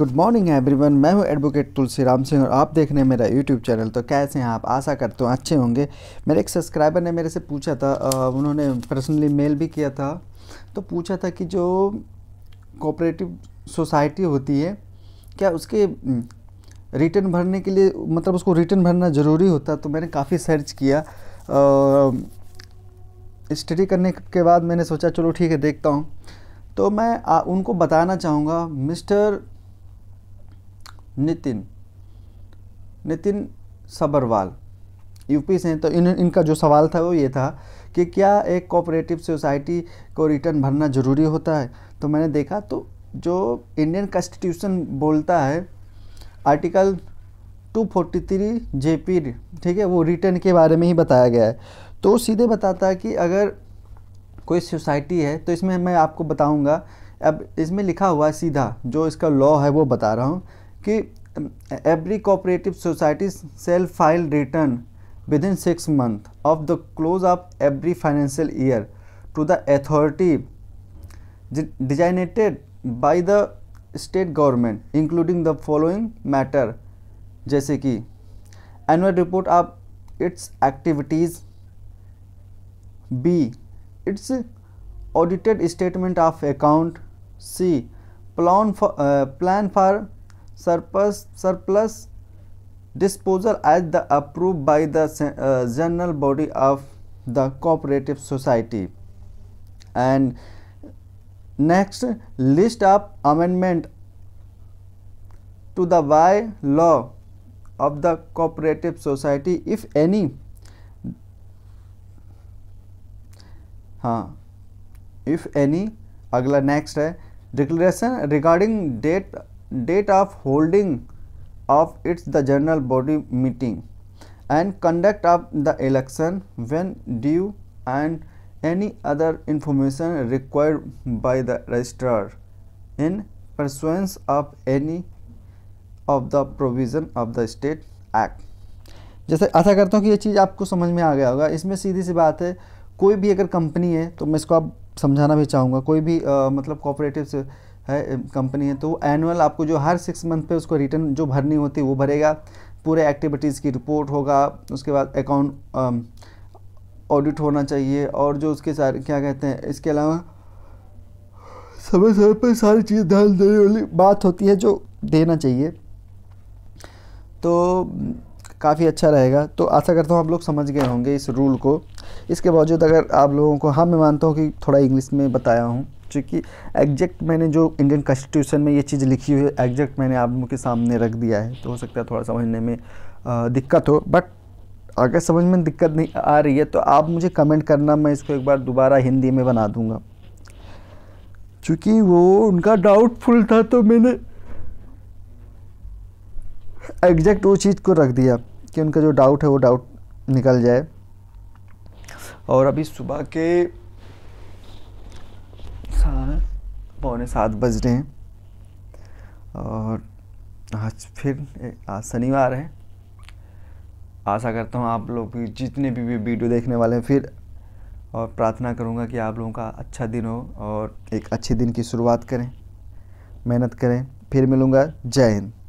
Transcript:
good morning everyone मैं हूं advocate तुलसी राम सिंह और आप देख रहे हैं मेरा यूट्यूब चैनल तो कैसे हैं आप आशा करते हो अच्छे होंगे मेरे एक सब्सक्राइबर ने मेरे से पूछा था उन्होंने पर्सनली मेल भी किया था तो पूछा था कि जो कोऑपरेटिव सोसाइटी होती है क्या उसके रिटर्न हम्म, भरने के लिए मतलब उसको रिटर्न भरना ज़रूरी होता तो मैंने काफ़ी सर्च किया स्टडी करने के बाद मैंने सोचा चलो ठीक है देखता हूँ तो मैं आ, उनको बताना चाहूँगा मिस्टर नितिन नितिन सबरवाल यूपी से हैं तो इन इनका जो सवाल था वो ये था कि क्या एक कोऑपरेटिव सोसाइटी को रिटर्न भरना ज़रूरी होता है तो मैंने देखा तो जो इंडियन कॉन्स्टिट्यूशन बोलता है आर्टिकल 243 पी ठीक है वो रिटर्न के बारे में ही बताया गया है तो सीधे बताता है कि अगर कोई सोसाइटी है तो इसमें मैं आपको बताऊंगा अब इसमें लिखा हुआ है सीधा जो इसका लॉ है वो बता रहा हूँ कि every cooperative society shall file return within six month of the close of every financial year to the authority designated by the state government including the following matter जैसे कि annual report of its activities B its audited statement of account C plan for plan for surplus surplus disposal as the approved by the uh, general body of the cooperative society and next list of amendment to the by law of the cooperative society if any हाँ if any अगला next है declaration regarding date date of holding of its the general body meeting and conduct of the election when due and any other information required by the registrar in pursuance of any of the provision of the state act जैसे आशा करता हूँ कि ये चीज़ आपको समझ में आ गया होगा इसमें सीधी सी बात है कोई भी अगर कंपनी है तो मैं इसको आप समझाना भी चाहूँगा कोई भी आ, मतलब कोऑपरेटिव से है कंपनी है तो एनुअल आपको जो हर सिक्स मंथ पे उसको रिटर्न जो भरनी होती है वो भरेगा पूरे एक्टिविटीज़ की रिपोर्ट होगा उसके बाद अकाउंट ऑडिट होना चाहिए और जो उसके सारे क्या कहते हैं इसके अलावा समय समय पर सारी चीज़ ध्यान देने वाली बात होती है जो देना चाहिए तो काफ़ी अच्छा रहेगा तो आशा करता हूँ आप लोग समझ गए होंगे इस रूल को इसके बावजूद अगर आप लोगों को हाँ मैं मानता हूँ कि थोड़ा इंग्लिश में बताया हूँ क्योंकि एग्जैक्ट मैंने जो इंडियन कॉन्स्टिट्यूशन में ये चीज़ लिखी हुई है एग्जैक्ट मैंने आप लोगों के सामने रख दिया है तो हो सकता है थोड़ा समझने में दिक्कत हो बट अगर समझ में दिक्कत नहीं आ रही है तो आप मुझे कमेंट करना मैं इसको एक बार दोबारा हिंदी में बना दूँगा चूँकि वो उनका डाउटफुल था तो मैंने एग्जैक्ट वो चीज़ को रख दिया कि उनका जो डाउट है वो डाउट निकल जाए और अभी सुबह के पौने सात बज रहे हैं और आज फिर आज शनिवार है आशा करता हूँ आप लोग भी जितने भी वीडियो देखने वाले हैं फिर और प्रार्थना करूँगा कि आप लोगों का अच्छा दिन हो और एक अच्छे दिन की शुरुआत करें मेहनत करें फिर मिलूँगा जय हिंद